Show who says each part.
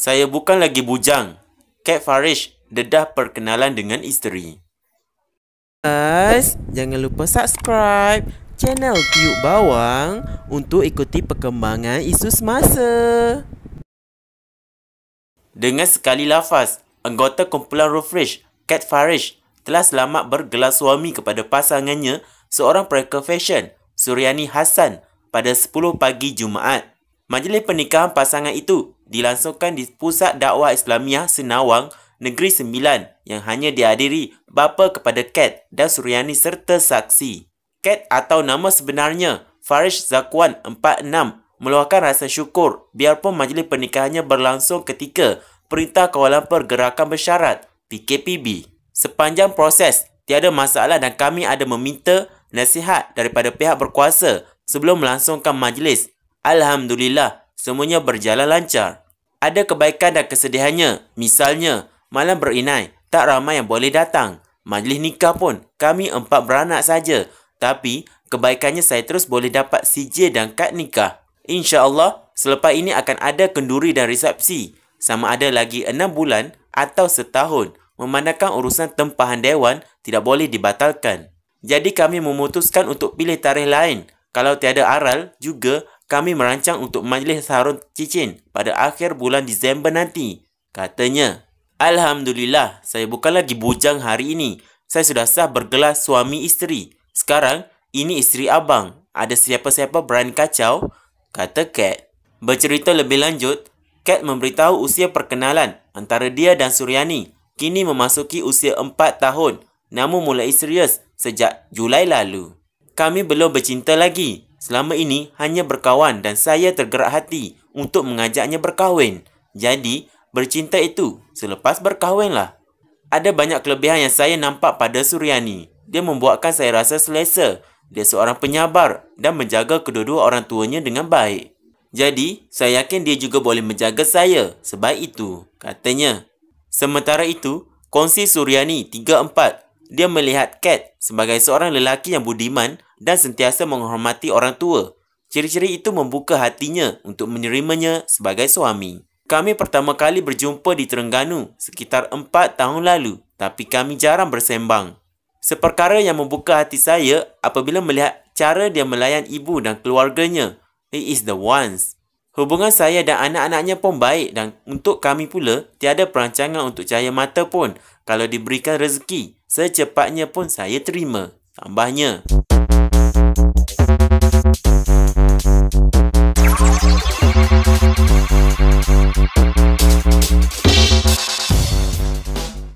Speaker 1: Saya bukan lagi bujang. Kat Farish dedah perkenalan dengan isteri. Guys, jangan lupa subscribe channel Piyuk Bawang untuk ikuti perkembangan isu semasa. Dengan sekali lafaz, anggota kumpulan Rufresh, Kat Farish, telah selamat bergelar suami kepada pasangannya seorang pereker fashion, Suryani Hassan, pada 10 pagi Jumaat. Majlis pernikahan pasangan itu dilangsungkan di Pusat Dakwah Islamiah Senawang, Negeri Sembilan yang hanya dihadiri bapa kepada Kat dan Suryani serta saksi. Kat atau nama sebenarnya Farish Zakwan 46 meluahkan rasa syukur biarpun majlis pernikahannya berlangsung ketika Perintah Kawalan Pergerakan Bersyarat PKPB. Sepanjang proses, tiada masalah dan kami ada meminta nasihat daripada pihak berkuasa sebelum melangsungkan majlis. Alhamdulillah, semuanya berjalan lancar. Ada kebaikan dan kesedihannya. Misalnya, malam berinai, tak ramai yang boleh datang. Majlis nikah pun, kami empat beranak saja. Tapi, kebaikannya saya terus boleh dapat CJ dan kad nikah. Insya Allah, selepas ini akan ada kenduri dan resepsi. Sama ada lagi enam bulan atau setahun. Memandangkan urusan tempahan dewan tidak boleh dibatalkan. Jadi kami memutuskan untuk pilih tarikh lain. Kalau tiada aral, juga kami merancang untuk majlis Harun Cicin pada akhir bulan Disember nanti. Katanya, Alhamdulillah, saya bukan lagi bujang hari ini. Saya sudah sah bergelar suami isteri. Sekarang, ini isteri abang. Ada siapa-siapa berani kacau? Kata Kat. Bercerita lebih lanjut, Kat memberitahu usia perkenalan antara dia dan Suryani. Kini memasuki usia 4 tahun, namun mulai serius sejak Julai lalu. Kami belum bercinta lagi, Selama ini hanya berkawan dan saya tergerak hati untuk mengajaknya berkahwin. Jadi, bercinta itu selepas berkahwinlah. Ada banyak kelebihan yang saya nampak pada Suryani. Dia membuatkan saya rasa selesa. Dia seorang penyabar dan menjaga kedua-dua orang tuanya dengan baik. Jadi, saya yakin dia juga boleh menjaga saya sebaik itu, katanya. Sementara itu, kongsi Suryani 34. Dia melihat Kat sebagai seorang lelaki yang budiman dan sentiasa menghormati orang tua. Ciri-ciri itu membuka hatinya untuk menerimanya sebagai suami. Kami pertama kali berjumpa di Terengganu sekitar 4 tahun lalu tapi kami jarang bersembang. Seperkara yang membuka hati saya apabila melihat cara dia melayan ibu dan keluarganya. He is the ones. Hubungan saya dan anak-anaknya pun baik dan untuk kami pula tiada perancangan untuk cahaya mata pun kalau diberikan rezeki. Secepatnya pun saya terima. Tambahnya. Thank you.